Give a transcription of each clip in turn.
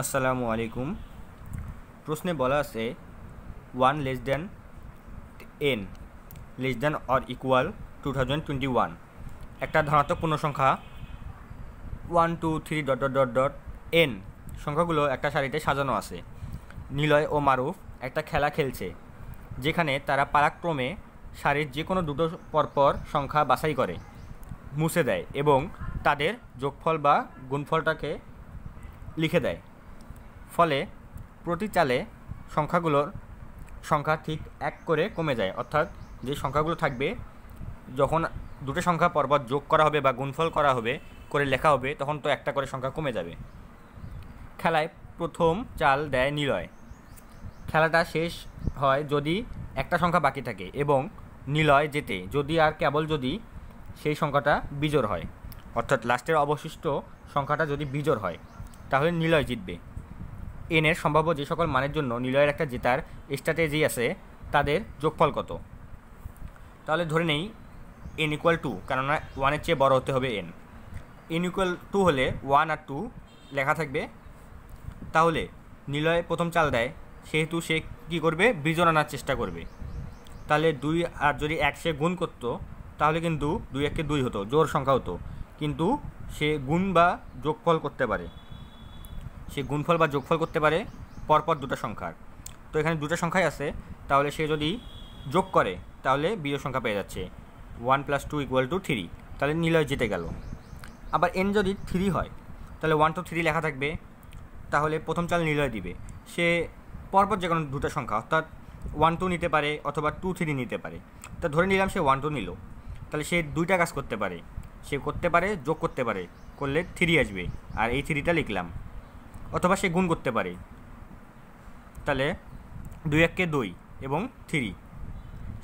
আসসালামু আলাইকুম প্রশ্নে বলা আছে one less than n less than or equal to thousand twenty one একটা ধনাত্মক পূর্ণ সংখ্যা one two three dot dot dot dot n সংখ্যাগুলো একটা সারিতে সাজানো আছে নিলয় ও মারুফ একটা খেলা খেলছে যেখানে তারা পারাক্রমে সারির যে কোনো দুটো পরপর সংখ্যা বাছাই করে মুছে দেয় এবং তাদের যোগফল বা গুণফলটাকে লিখে দেয় ফলে প্রতি চালে সংখ্যাগুলোর সংখ্যা ঠিক এক করে কমে যায় অর্থাৎ যে সংখ্যাগুলো থাকবে যখন দুটো সংখ্যা পরপর যোগ করা হবে বা গুণফল করা হবে করে লেখা হবে তখন তো একটা করে সংখ্যা কমে যাবে খেলায় প্রথম চাল দেয় নিলয় খেলাটা শেষ হয় যদি একটা সংখ্যা বাকি থাকে এবং নিলয় জেতে যদি আর কেবল যদি সেই সংখ্যাটা বিজোর হয় অর্থাৎ লাস্টের অবশিষ্ট সংখ্যাটা যদি বিজোড় হয় তাহলে নিলয় জিতবে এন এর সম্ভাব্য যে সকল মানের জন্য নিলয়ের একটা জেতার স্ট্র্যাটেজি আছে তাদের যোগফল কত তাহলে ধরে নেই এন ইকুয়াল টু কেননা ওয়ানের চেয়ে বড় হতে হবে এন এন ইকুয়াল টু হলে ওয়ান আর টু লেখা থাকবে তাহলে নিলয় প্রথম চাল দেয় সেহেতু সে কী করবে বিজন আনার চেষ্টা করবে তাহলে দুই আর যদি এক সে গুণ করতো তাহলে কিন্তু দুই এককে দুই হতো জোর সংখ্যা হতো কিন্তু সে গুণ বা যোগফল করতে পারে সে গুণফল বা যোগফল করতে পারে পরপর দুটো সংখ্যার তো এখানে দুটো সংখ্যাই আছে তাহলে সে যদি যোগ করে তাহলে বিজোড় সংখ্যা পেয়ে যাচ্ছে one plus two equal to three তাহলে নিলয় জিতে গেল আবার এন যদি থ্রি হয় তাহলে ওয়ান টু থ্রি লেখা থাকবে তাহলে প্রথম চাল নিলয় দিবে সে পরপর যে কোনো দুটো সংখ্যা অর্থাৎ ওয়ান টু নিতে পারে অথবা টু থ্রি নিতে পারে তা ধরে নিলাম সে ওয়ান টু নিল তাহলে সে দুইটা কাজ করতে পারে সে করতে পারে যোগ করতে পারে করলে থ্রি আসবে আর এই থ্রিটা লিখলাম অথবা সে গুণ করতে পারে তাহলে দুই এককে দুই এবং থ্রি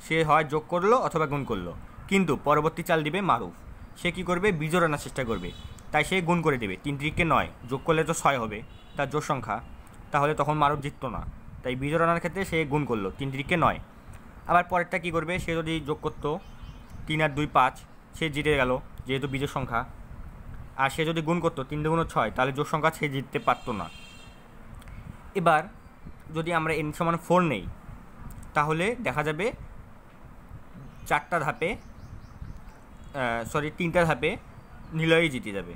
সে হয় যোগ করলো অথবা গুণ করলো কিন্তু পরবর্তী চাল দিবে মারুফ সে কি করবে বিজোড় আনার চেষ্টা করবে তাই সে গুণ করে দেবে তিন তিরিককে নয় যোগ করলে তো ছয় হবে তার জোর সংখ্যা তাহলে তখন মারুফ জিততো না তাই বিজোড় আনার ক্ষেত্রে সে গুণ করলো তিন তিরিককে নয় আবার পরেরটা কী করবে সে যদি যোগ করতো তিন আর দুই পাঁচ সে জিতে গেল যেহেতু বীজের সংখ্যা আর সে যদি গুণ করতো তিন দুগুণ ছয় তাহলে জোর সংখ্যা সে জিততে পারতো না এবার যদি আমরা এন সমান ফোর নেই তাহলে দেখা যাবে চারটা ধাপে সরি তিনটা ধাপে নিলয়ে জিতে যাবে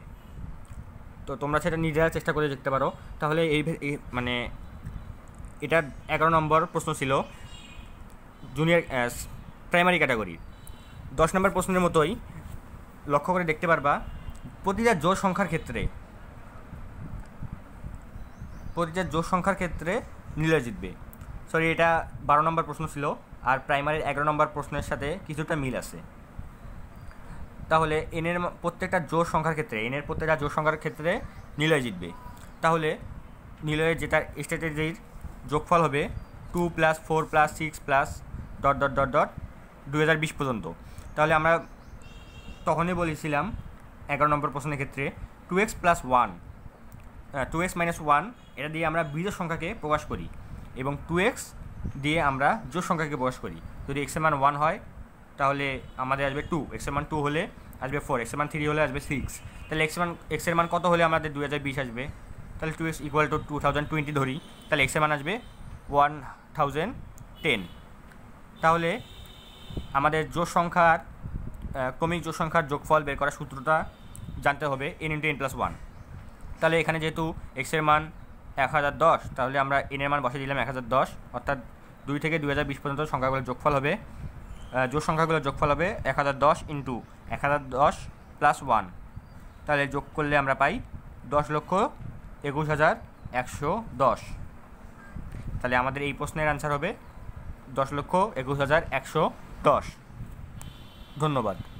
তো তোমরা সেটা নিজেরা চেষ্টা করে দেখতে পারো তাহলে এই মানে এটা এগারো নম্বর প্রশ্ন ছিল জুনিয়র প্রাইমারি ক্যাটাগরি দশ নম্বর প্রশ্নের মতোই লক্ষ্য করে দেখতে পারবা প্রতিটা জোর সংখ্যার ক্ষেত্রে প্রতিটা জোর সংখ্যার ক্ষেত্রে নিলয় জিতবে সরি এটা বারো নম্বর প্রশ্ন ছিল আর প্রাইমারির এগারো নম্বর প্রশ্নের সাথে কিছুটা মিল আছে তাহলে এনের প্রত্যেকটা জোর সংখ্যার ক্ষেত্রে এনের প্রত্যেকটা জোর সংখ্যার ক্ষেত্রে নিলয় জিতবে তাহলে নিলয়ের যেটা স্ট্র্যাটেজির যোগফল হবে two plus four plus six plus dot dot dot dot দু পর্যন্ত তাহলে আমরা তখনই বলেছিলাম এগারো নম্বর প্রশ্নের ক্ষেত্রে two x plus one two x minus one এটা দিয়ে আমরা বীজ সংখ্যাকে প্রকাশ করি এবং টু এক্স দিয়ে আমরা জোর সংখ্যাকে প্রকাশ করি যদি এক্সের মান ওয়ান হয় তাহলে আমাদের আসবে টু এক্সের মান টু হলে আসবে ফোর এক্সের মান থ্রি হলে আসবে সিক্স তাহলে এক্সের মান এক্সের মান কত হলে আমাদের দু হাজার বিশ আসবে তাহলে two x equal to two thousand twenty ধরি তাহলে এক্সের মান আসবে ওয়ান থাউজেন্ড টেন তাহলে আমাদের জোর সংখ্যার ক্রমিক যোগ সংখ্যার যোগফল বের করার সূত্রটা জানতে হবে n into n plus one তাহলে এখানে যেহেতু এক্সের মান এক হাজার দশ তাহলে আমরা এনের মান বসে দিলাম এক হাজার দশ অর্থাৎ দুই থেকে দুই হাজার বিশ পর্যন্ত সংখ্যাগুলোর যোগফল হবে যোগ সংখ্যাগুলোর যোগফল হবে এক হাজার দশ ইন্টু এক হাজার দশ প্লাস ওয়ান তাহলে যোগ করলে আমরা পাই দশ লক্ষ একুশ হাজার একশো দশ তাহলে আমাদের এই প্রশ্নের আনসার হবে দশ লক্ষ একুশ হাজার একশো দশ ধন্যবাদ